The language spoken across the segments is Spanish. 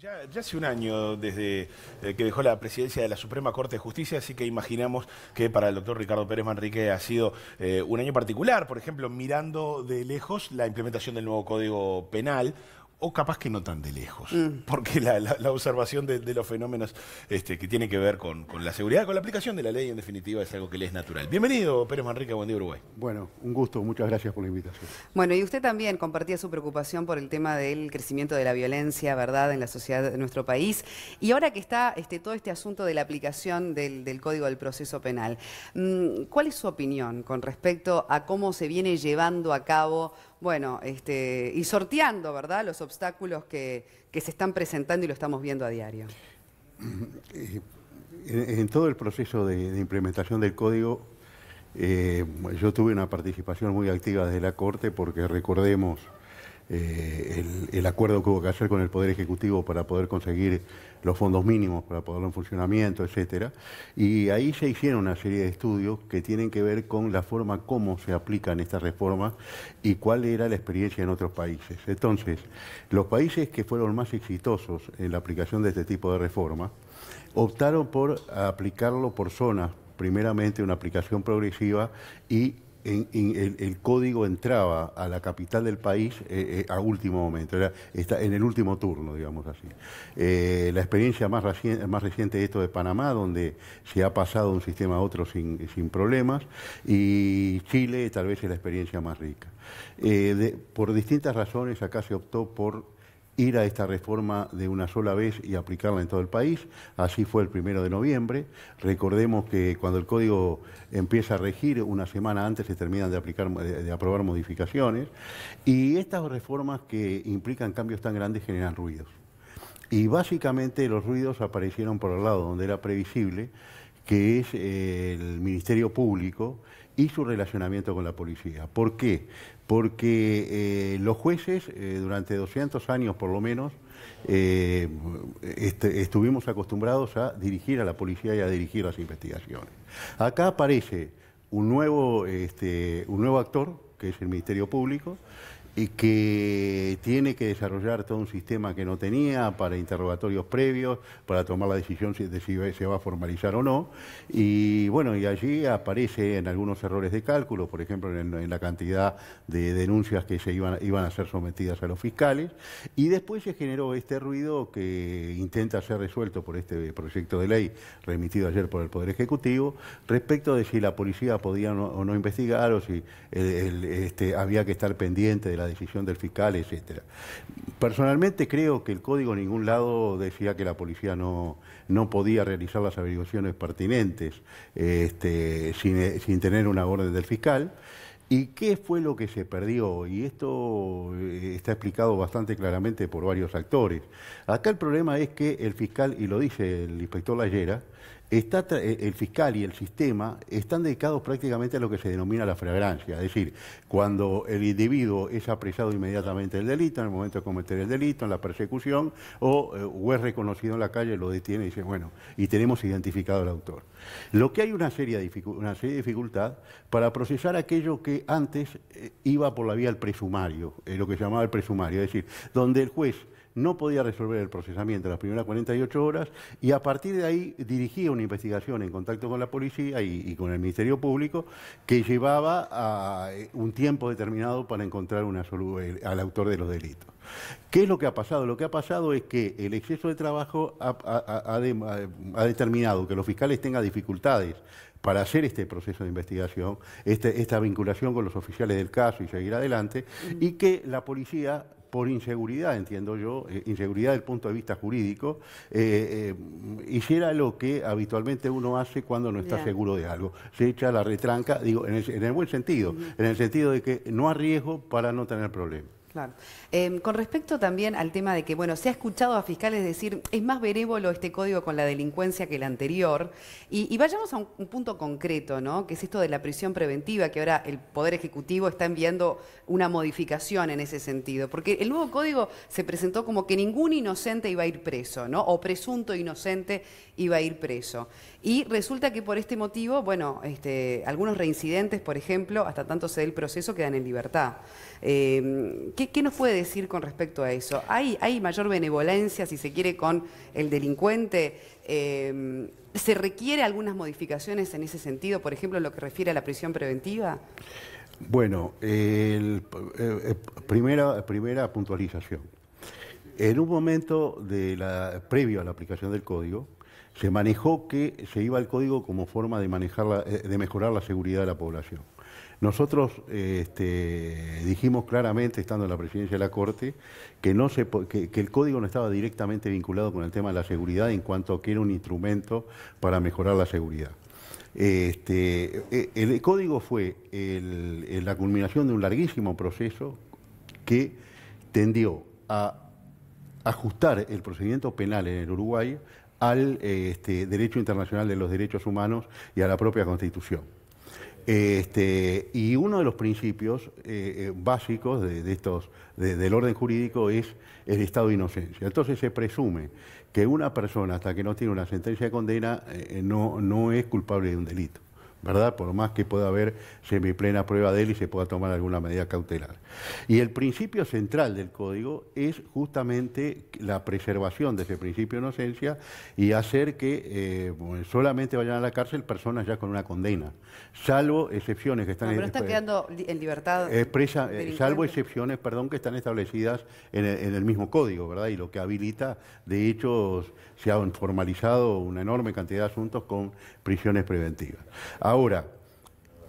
Ya, hace un año desde eh, que dejó la presidencia de la Suprema Corte de Justicia, así que imaginamos que para el doctor Ricardo Pérez Manrique ha sido eh, un año particular, por ejemplo, mirando de lejos la implementación del nuevo Código Penal, o capaz que no tan de lejos, mm. porque la, observación de, los fenómenos este, que tiene que ver con, la seguridad, con la aplicación de la ley, en definitiva, es algo que le es natural. Bienvenido, Pérez Manrique, buen día, Uruguay. Bueno, un gusto, muchas gracias por la invitación. Bueno, y usted también compartía su preocupación por el tema del crecimiento de la violencia, ¿verdad?, en la sociedad de nuestro país. Y ahora que está este, todo este asunto de la aplicación del Código del Proceso Penal, mm, ¿cuál es su opinión con respecto a cómo se viene llevando a cabo bueno, este, y sorteando, ¿verdad?, los obstáculos que, se están presentando y lo estamos viendo a diario. Eh, en, todo el proceso de, implementación del código, eh, yo tuve una participación muy activa desde la Corte porque recordemos eh, el, acuerdo que hubo que hacer con el Poder Ejecutivo para poder conseguir los fondos mínimos para poderlo en funcionamiento, etcétera. Y ahí se hicieron una serie de estudios que tienen que ver con la forma cómo se aplican estas reformas y cuál era la experiencia en otros países. Entonces, los países que fueron más exitosos en la aplicación de este tipo de reformas optaron por aplicarlo por zonas primeramente una aplicación progresiva y el, código entraba a la capital del país eh, eh, a último momento, en el último turno, digamos así. Eh, la experiencia más, reciente, más de esto de Panamá, donde se ha pasado de un sistema a otro sin, problemas, y Chile tal vez es la experiencia más rica. por distintas razones acá se optó por ir a esta reforma de una sola vez y aplicarla en todo el país. Así fue el primero de noviembre. Recordemos que cuando el código empieza a regir, una semana antes se terminan de, aplicar, de aprobar modificaciones. Y estas reformas que implican cambios tan grandes generan ruidos. Y básicamente los ruidos aparecieron por el lado donde era previsible, que es eh, el Ministerio Público y su relacionamiento con la policía. ¿Por qué? Porque eh, los jueces, eh, durante 200 años por lo menos, eh, estuvimos acostumbrados a dirigir a la policía y a dirigir las investigaciones. Acá aparece un nuevo, este, un nuevo actor, que es el Ministerio Público, y que tiene que desarrollar todo un sistema que no tenía para interrogatorios previos, para tomar la decisión de si se va a formalizar o no. Y bueno, y allí aparece en algunos errores de cálculo, por ejemplo, en, la cantidad de denuncias que se iban, iban a ser sometidas a los fiscales. Y después se generó este ruido que intenta ser resuelto por este proyecto de ley remitido ayer por el Poder Ejecutivo respecto de si la policía podía o no investigar o si este, había que estar pendiente de la decisión del fiscal, etcétera. Personalmente creo que el código en ningún lado decía que la policía no, no podía realizar las averiguaciones pertinentes este, sin, eh, sin tener una orden del fiscal. ¿Y qué fue lo que se perdió? Y esto eh, está explicado bastante claramente por varios actores. Acá el problema es que el fiscal, y lo dice el inspector Lallera, Está eh, el fiscal y el sistema están dedicados prácticamente a lo que se denomina la fragrancia, es decir, cuando el individuo es apresado inmediatamente del delito, en el momento de cometer el delito, en la persecución, o, o eh, es reconocido en la calle, lo detiene y dice, bueno, y tenemos identificado al autor. Lo que hay una serie de dificultades dificultad para procesar aquello que antes eh, iba por la vía del presumario, eh, lo que se llamaba el presumario, es decir, donde el juez no podía resolver el procesamiento en las primeras 48 horas y a partir de ahí dirigía una investigación en contacto con la policía y, con el Ministerio Público que llevaba a, eh, un tiempo determinado para encontrar una al autor de los delitos. ¿Qué es lo que ha pasado? Lo que ha pasado es que el exceso de trabajo ha, determinado que los fiscales tengan dificultades para hacer este proceso de investigación, este, esta vinculación con los oficiales del caso y seguir adelante, y que la policía por inseguridad, entiendo yo, eh, inseguridad del punto de vista jurídico, eh, eh, hiciera lo que habitualmente uno hace cuando no está seguro de algo. Se echa la retranca, digo, en el, buen sentido, en el sentido de que no hay riesgo para no tener problemas. Claro. Em, con respecto también al tema de que, bueno, se ha escuchado a fiscales decir, es más benévolo este código con la delincuencia que el anterior, y, vayamos a un, un, punto concreto, ¿no? Que es esto de la prisión preventiva, que ahora el Poder Ejecutivo está enviando una modificación en ese sentido, porque el nuevo código se presentó como que ningún inocente iba a ir preso, ¿no? O presunto inocente iba a ir preso. Y resulta que por este motivo, bueno, este, algunos reincidentes, por ejemplo, hasta tanto se dé el proceso, quedan en libertad. Eh, ¿qué, nos puede decir con respecto a eso? ¿Hay, mayor benevolencia, si se quiere, con el delincuente? Eh, ¿Se requiere algunas modificaciones en ese sentido, por ejemplo, en lo que refiere a la prisión preventiva? Bueno, eh, primera, primera puntualización. En un momento de la, previo a la aplicación del código, se manejó que se iba al código como forma de, eh, mejorar la seguridad de la población. Nosotros este, dijimos claramente, estando en la presidencia de la Corte, que, el código no estaba directamente vinculado con el tema de la seguridad en cuanto a que era un instrumento para mejorar la seguridad. Este, eh, el, código fue la culminación de un larguísimo proceso que tendió a ajustar el procedimiento penal en el Uruguay al este, derecho internacional de los derechos humanos y a la propia Constitución. Este, y uno de los principios eh, eh, básicos de, estos, del orden jurídico es el estado de inocencia. Entonces se presume que una persona, hasta que no tiene una sentencia de condena, eh, no, no es culpable de un delito. ¿verdad? Por más que pueda haber semiplena prueba de él y se pueda tomar alguna medida cautelar. Y el principio central del código es justamente la preservación de ese principio de inocencia y hacer que eh, solamente vayan a la cárcel personas ya con una condena, salvo excepciones que están... libertad... Expresa, salvo excepciones, perdón, que están establecidas en el, en el mismo código, ¿verdad? Y lo que habilita, de hecho, se han formalizado una enorme cantidad de asuntos con prisiones preventivas. Ahora,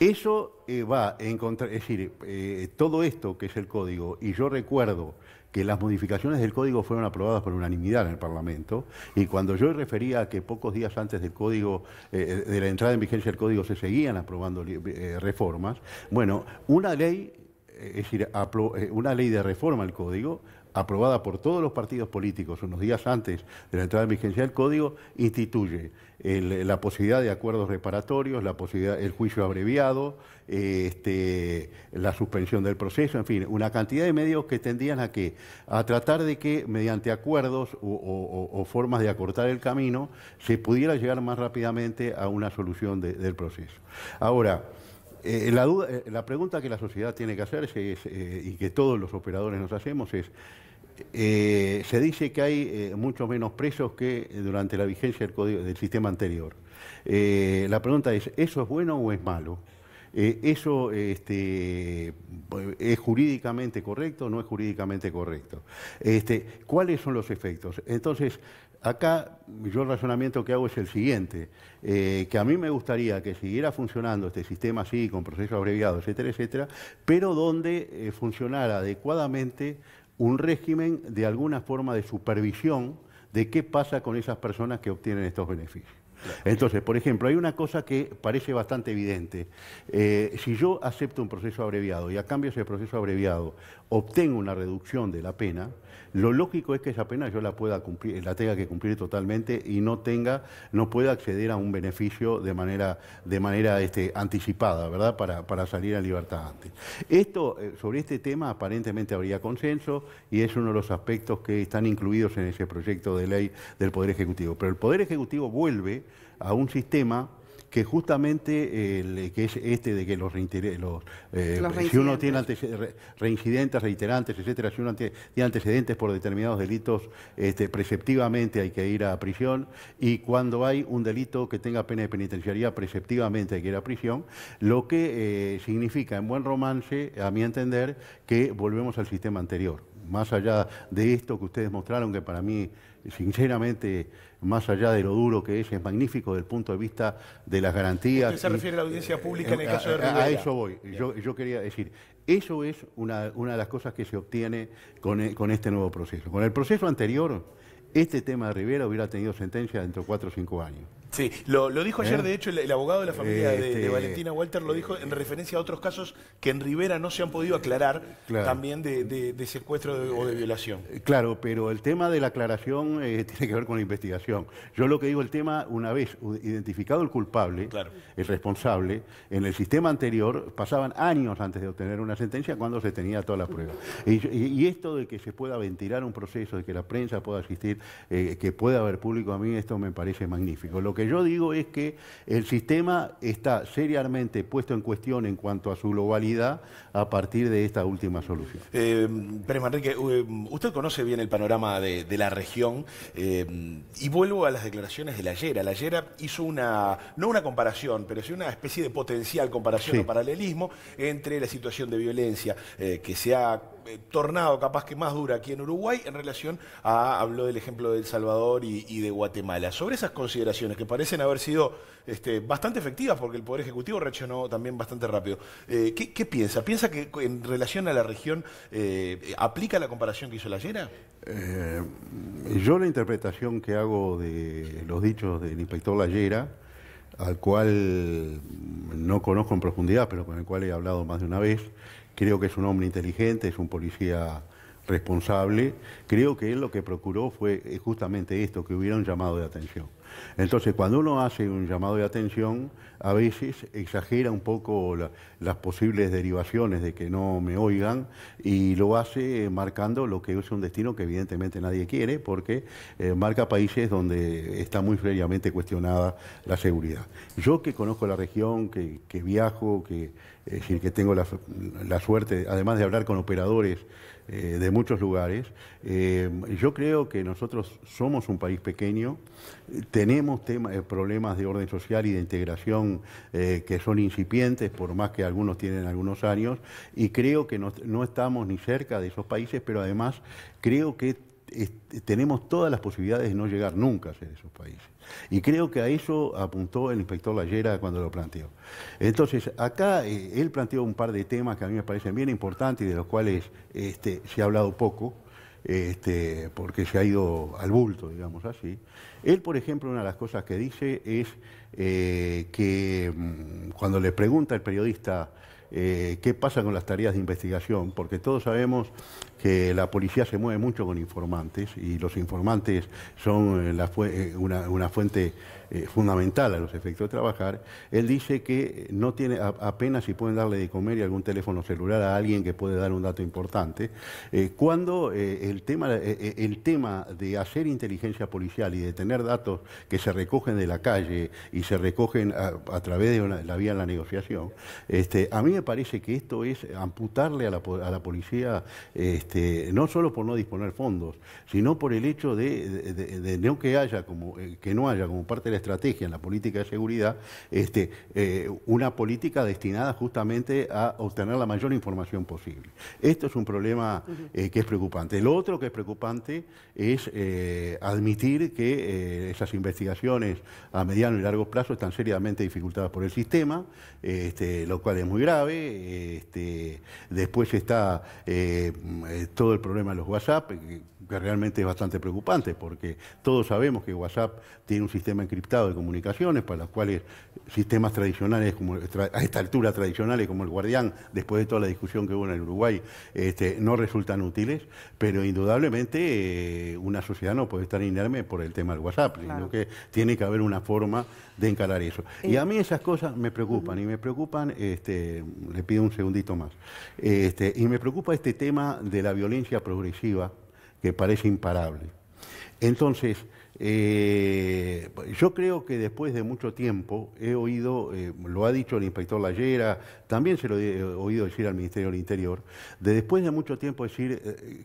eso eh, va a encontrar, es decir, eh, todo esto que es el código, y yo recuerdo que las modificaciones del código fueron aprobadas por unanimidad en el Parlamento, y cuando yo refería a que pocos días antes del código, eh, de la entrada en vigencia del código, se seguían aprobando reformas, bueno, una ley, es decir, una ley de reforma al código aprobada por todos los partidos políticos unos días antes de la entrada en vigencia del código, instituye la posibilidad de acuerdos reparatorios, la posibilidad, el juicio abreviado, este, la suspensión del proceso, en fin, una cantidad de medios que tendían a que a tratar de que mediante acuerdos o, formas de acortar el camino se pudiera llegar más rápidamente a una solución del proceso. Ahora, eh, eh, eh, la, pregunta que la sociedad tiene que hacer, y que todos los operadores nos hacemos es, se dice que hay mucho menos presos que durante la vigencia del, sistema anterior. la pregunta es, ¿eso es bueno o es malo? ¿Eso este, es jurídicamente correcto o no es jurídicamente correcto? Este, ¿Cuáles son los efectos? Entonces, acá yo el razonamiento que hago es el siguiente, eh, que a mí me gustaría que siguiera funcionando este sistema así, con procesos abreviados, etcétera, etcétera, pero donde eh, funcionara adecuadamente un régimen de alguna forma de supervisión de qué pasa con esas personas que obtienen estos beneficios. Entonces, por ejemplo, hay una cosa que parece bastante evidente. Eh, si yo acepto un proceso abreviado y a cambio de ese proceso abreviado obtengo una reducción de la pena, lo lógico es que esa pena yo la pueda cumplir, la tenga que cumplir totalmente y no tenga, no pueda acceder a un beneficio de manera, de manera este, anticipada, ¿verdad? Para, para salir a libertad antes. Esto, eh, sobre este tema, aparentemente habría consenso y es uno de los aspectos que están incluidos en ese proyecto de ley del Poder Ejecutivo. Pero el Poder Ejecutivo vuelve a un sistema que justamente eh, que es este de que los, eh, los, si uno tiene reincidentes, reiterantes, etcétera, si uno tiene antecedentes por determinados delitos, este, preceptivamente hay que ir a prisión y cuando hay un delito que tenga pena de penitenciaría, preceptivamente hay que ir a prisión, lo que eh, significa en buen romance, a mi entender, que volvemos al sistema anterior más allá de esto que ustedes mostraron, que para mí, sinceramente, más allá de lo duro que es, es magnífico desde el punto de vista de las garantías. ¿Usted se refiere a la audiencia pública en el eh, caso de Rivera? A eso voy. Yo, quería decir, eso es una, de las cosas que se obtiene con, e, con, este nuevo proceso. Con el proceso anterior, este tema de Rivera hubiera tenido sentencia dentro de cuatro o cinco años. Sí, lo, dijo ayer, de hecho, el, abogado de la familia de, este, Valentina Walter lo dijo en eh, referencia a otros casos que en Rivera no se han podido aclarar también de, secuestro o de violación. Eh, claro, pero el tema de la aclaración eh, tiene que ver con la investigación. Yo lo que digo, el tema, una vez identificado el culpable, el responsable, en el sistema anterior pasaban años antes de obtener una sentencia cuando se tenía toda la prueba. Y, esto de que se pueda ventilar un proceso, de que la prensa pueda asistir, que pueda haber público, a mí esto me parece magnífico. Lo que que yo digo es que el sistema está seriamente puesto en cuestión en cuanto a su globalidad a partir de esta última solución. Eh, Manrique, eh, usted conoce bien el panorama de, la región eh, y vuelvo a las declaraciones de la Yera. La Yera hizo una, no una comparación, pero sí una especie de potencial comparación o paralelismo entre la situación de violencia eh, que se ha eh, tornado capaz que más dura aquí en Uruguay en relación a, habló del ejemplo de El Salvador y, de Guatemala. Sobre esas consideraciones que parecen haber sido este, bastante efectivas porque el Poder Ejecutivo reaccionó también bastante rápido, eh, ¿qué, piensa? ¿Piensa que en relación a la región eh, aplica la comparación que hizo la yo la interpretación que hago de los dichos del inspector Lallera, al cual no conozco en profundidad, pero con el cual he hablado más de una vez, Creo que es un hombre inteligente, es un policía responsable. Creo que él lo que procuró fue eh, justamente esto, que hubiera un llamado de atención. Entonces, cuando uno hace un llamado de atención, a veces exagera un poco las posibles derivaciones de que no me oigan y lo hace marcando lo que es un destino que evidentemente nadie quiere porque eh, marca países donde está muy seriamente cuestionada la seguridad. Yo que conozco la región, que, viajo, que, es decir, que tengo la, suerte, además de hablar con operadores, eh, de muchos lugares. Eh, yo creo que nosotros somos un país pequeño, tenemos eh, problemas de orden social y de integración eh, que son incipientes, por más que algunos tienen algunos años, y creo que no, estamos ni cerca de esos países, pero además creo que tenemos todas las posibilidades de no llegar nunca a ser esos países. Y creo que a eso apuntó el inspector Lallera cuando lo planteó. Entonces, acá eh, él planteó un par de temas que a mí me parecen bien importantes y de los cuales este, se ha hablado poco. Este, porque se ha ido al bulto, digamos así. Él, por ejemplo, una de las cosas que dice es eh, que mm, cuando le pregunta al periodista eh, qué pasa con las tareas de investigación, porque todos sabemos que la policía se mueve mucho con informantes y los informantes son eh, la eh, una, fuente eh, fundamental a los efectos de trabajar, él dice que no tiene apenas si pueden darle de comer y algún teléfono celular a alguien que puede dar un dato importante, cuando el, tema, el tema de hacer inteligencia policial y de tener datos que se recogen de la calle y se recogen a, través de la vía de la negociación, este, a mí me parece que esto es amputarle a la, a la policía este, este, no solo por no disponer fondos, sino por el hecho de, no que haya como eh, que no haya como parte de la estrategia en la política de seguridad este, eh, una política destinada justamente a obtener la mayor información posible. Esto es un problema eh, que es preocupante. Lo otro que es preocupante es admitir que esas investigaciones a mediano y largo plazo están seriamente dificultadas por el sistema, este, lo cual es muy grave. después está eh, todo el problema de los WhatsApp, eh, que, realmente es bastante preocupante, porque todos sabemos que WhatsApp tiene un sistema encriptado de comunicaciones, para los cuales sistemas tradicionales, como a esta altura tradicionales como el Guardián, después de toda la discusión que hubo en el Uruguay, este, no resultan útiles, pero indudablemente eh, una sociedad no puede estar inerme por el tema del WhatsApp, sino que tiene que haber una forma de encarar eso. Y a mí esas cosas me preocupan, y me preocupan, este, le pido un segundito más, este, y me preocupa este tema de la violencia progresiva que parece imparable. Entonces, eh, yo creo que después de mucho tiempo he oído, eh, lo ha dicho el inspector Lallera, también se lo he eh, oído decir al Ministerio del Interior, de después de mucho tiempo decir,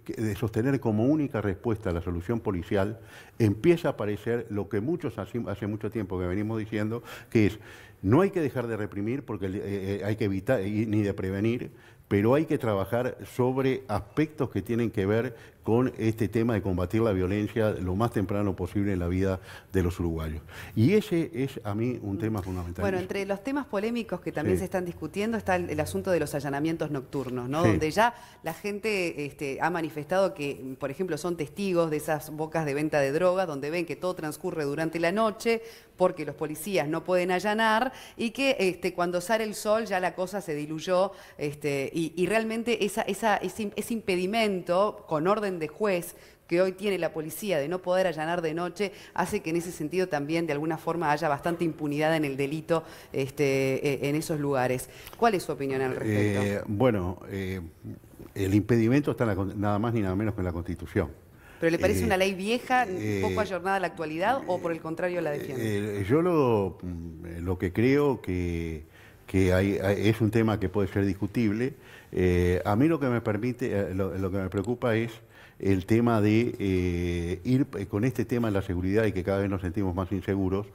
de sostener como única respuesta la solución policial, empieza a aparecer lo que muchos hace mucho tiempo que venimos diciendo, que es no hay que dejar de reprimir porque hay que evitar ni de prevenir, pero hay que trabajar sobre aspectos que tienen que ver con este tema de combatir la violencia lo más temprano posible en la vida de los uruguayos. Y ese es a mí un mm. tema fundamental. Bueno, entre los temas polémicos que también se están discutiendo está el, asunto de los allanamientos nocturnos, Donde ya la gente este, ha manifestado que, por ejemplo, son testigos de esas bocas de venta de drogas donde ven que todo transcurre durante la noche porque los policías no pueden allanar y que este, cuando sale el sol ya la cosa se diluyó este, y, realmente ese, impedimento con orden de juez que hoy tiene la policía de no poder allanar de noche hace que en ese sentido también de alguna forma haya bastante impunidad en el delito este, e, en esos lugares. ¿Cuál es su opinión al respecto? Eh, bueno, eh, el impedimento está nada más ni nada menos que en la Constitución. ¿Pero le parece eh, una ley vieja, poco ayornada a la actualidad o por el contrario la defiende? yo mm, lo, que creo que, es un tema que puede ser discutible. a mí lo que me permite, lo que me preocupa es el tema de eh, ir eh, con este tema de la seguridad y que cada vez nos sentimos más inseguros,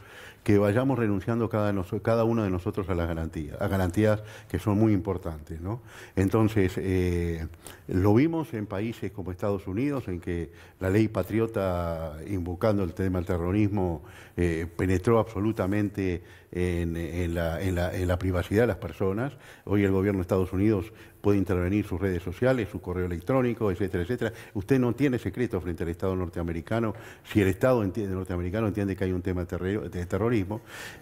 que vayamos renunciando cada, cada uno de nosotros a las garantías, a garantías que son muy importantes. ¿no? Entonces, eh, lo vimos en países como Estados Unidos, en que la ley patriota, invocando el tema del terrorismo, eh, penetró absolutamente en, la, privacidad de las personas. Hoy el gobierno de Estados Unidos puede intervenir sus redes sociales, su correo electrónico, etcétera, etcétera. Usted no tiene secreto frente al Estado norteamericano. Si el Estado norteamericano entiende que hay un tema de terrorismo,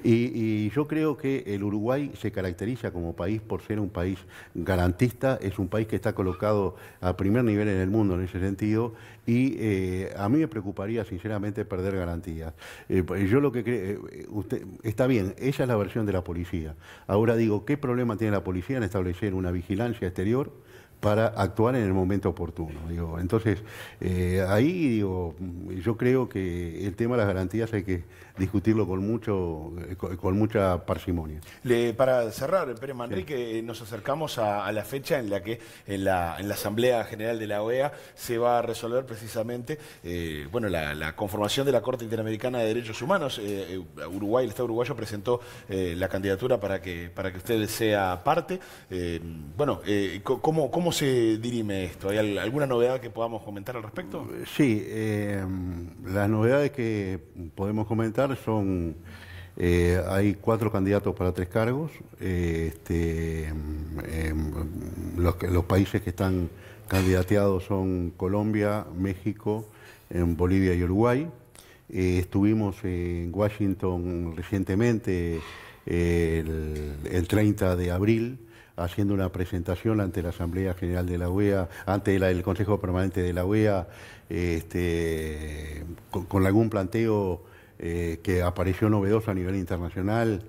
y, yo creo que el Uruguay se caracteriza como país por ser un país garantista, es un país que está colocado a primer nivel en el mundo en ese sentido, y eh, a mí me preocuparía sinceramente perder garantías. Eh, pues, yo lo que creo, eh, usted, está bien, esa es la versión de la policía. Ahora digo, ¿qué problema tiene la policía en establecer una vigilancia exterior? para actuar en el momento oportuno. Digo. Entonces, ahí digo, yo creo que el tema de las garantías hay que discutirlo con, mucho, eh, con mucha parsimonia. para cerrar, Pérez Manrique, eh, nos acercamos a, la fecha en la que en la, en la, Asamblea General de la OEA se va a resolver precisamente eh, bueno, la, conformación de la Corte Interamericana de Derechos Humanos. Uruguay, el Estado uruguayo presentó la candidatura para que, para que usted sea parte. bueno, ¿cómo, ¿cómo se dirime esto? ¿Hay alguna novedad que podamos comentar al respecto? Sí, las novedades que podemos comentar son... Eh, hay cuatro candidatos para tres cargos. Eh, este, em, em, los, países que están candidateados son Colombia, México, em, Bolivia y Uruguay. Eh, estuvimos en Washington recientemente, el, 30 de abril, haciendo una presentación ante la Asamblea General de la OEA, ante el Consejo Permanente de la OEA, este, con algún planteo eh, que apareció novedoso a nivel internacional,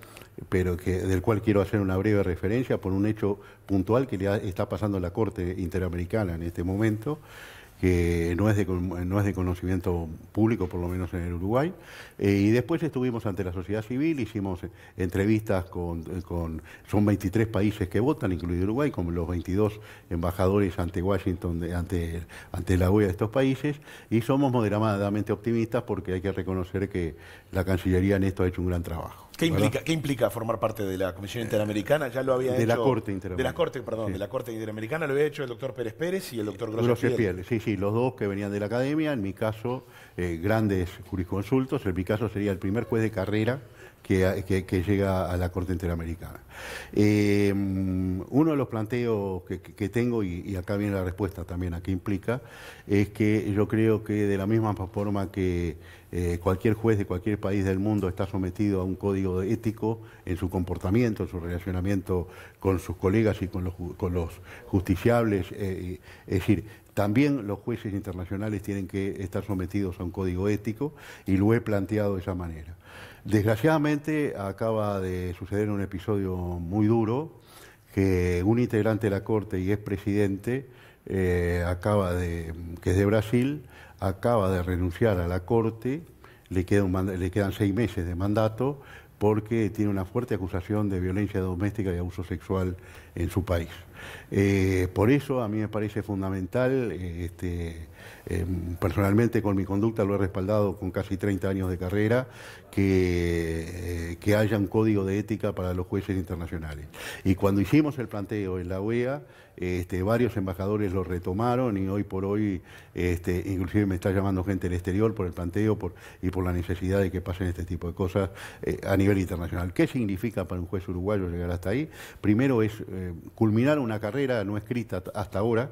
pero del cual quiero hacer una breve referencia por un hecho puntual que le está pasando a la Corte Interamericana en este momento que no es, de, no es de conocimiento público, por lo menos en el Uruguay. Eh, y después estuvimos ante la sociedad civil, hicimos eh, entrevistas con, eh, son 23 países que votan, incluido Uruguay, como los 22 embajadores ante Washington, ante, ante la OEA de estos países, y somos moderadamente optimistas porque hay que reconocer que la Cancillería en esto ha hecho un gran trabajo. ¿Qué implica, formar parte de la Comisión Interamericana? Ya lo había hecho. De la Corte Interamericana. De la Corte, perdón, de la Corte Interamericana lo había hecho el doctor Pérez Pérez y el doctor Grosso Sí, sí, los dos que venían de la academia, en mi caso, eh, grandes jurisconsultos, en mi caso sería el primer juez de carrera que, llega a la Corte Interamericana. Eh, uno de los planteos que, tengo, y, acá viene la respuesta también a qué implica, es que yo creo que de la misma forma que eh, cualquier juez de cualquier país del mundo está sometido a un código ético en su comportamiento, en su relacionamiento con sus colegas y con los, justiciables, eh, es decir, también los jueces internacionales tienen que estar sometidos a un código ético y lo he planteado de esa manera. Desgraciadamente acaba de suceder un episodio muy duro que un integrante de la Corte y expresidente presidente, eh, acaba de, que es de Brasil, acaba de renunciar a la Corte, le quedan seis meses de mandato, porque tiene una fuerte acusación de violencia doméstica y abuso sexual en su país. Eh, por eso a mí me parece fundamental, eh, este, em, personalmente con mi conducta lo he respaldado con casi 30 años de carrera, que, eh, que, haya un código de ética para los jueces internacionales. Y cuando hicimos el planteo en la OEA, este, varios embajadores lo retomaron y hoy por hoy, este, inclusive me está llamando gente del exterior por el planteo y por la necesidad de que pasen este tipo de cosas eh, a nivel internacional. ¿Qué significa para un juez uruguayo llegar hasta ahí? Primero es eh, culminar una carrera no escrita hasta ahora,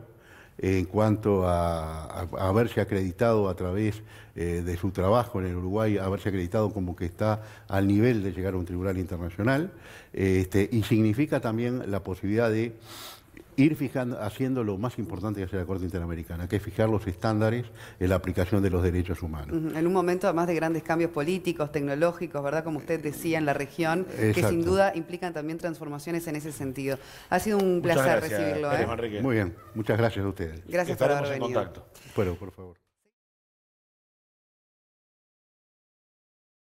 en cuanto a, haberse acreditado a través eh, de su trabajo en el Uruguay, haberse acreditado como que está al nivel de llegar a un tribunal internacional, este, y significa también la posibilidad de ir fijando, haciendo lo más importante que hace la Corte Interamericana, que es fijar los estándares en la aplicación de los derechos humanos. En un momento, además de grandes cambios políticos, tecnológicos, ¿verdad? Como usted decía, en la región, que sin duda implican también transformaciones en ese sentido. Ha sido un placer gracias, recibirlo. ¿eh? Muy bien, muchas gracias a ustedes. Gracias Estaremos por haber venido. En contacto. Bueno, por favor.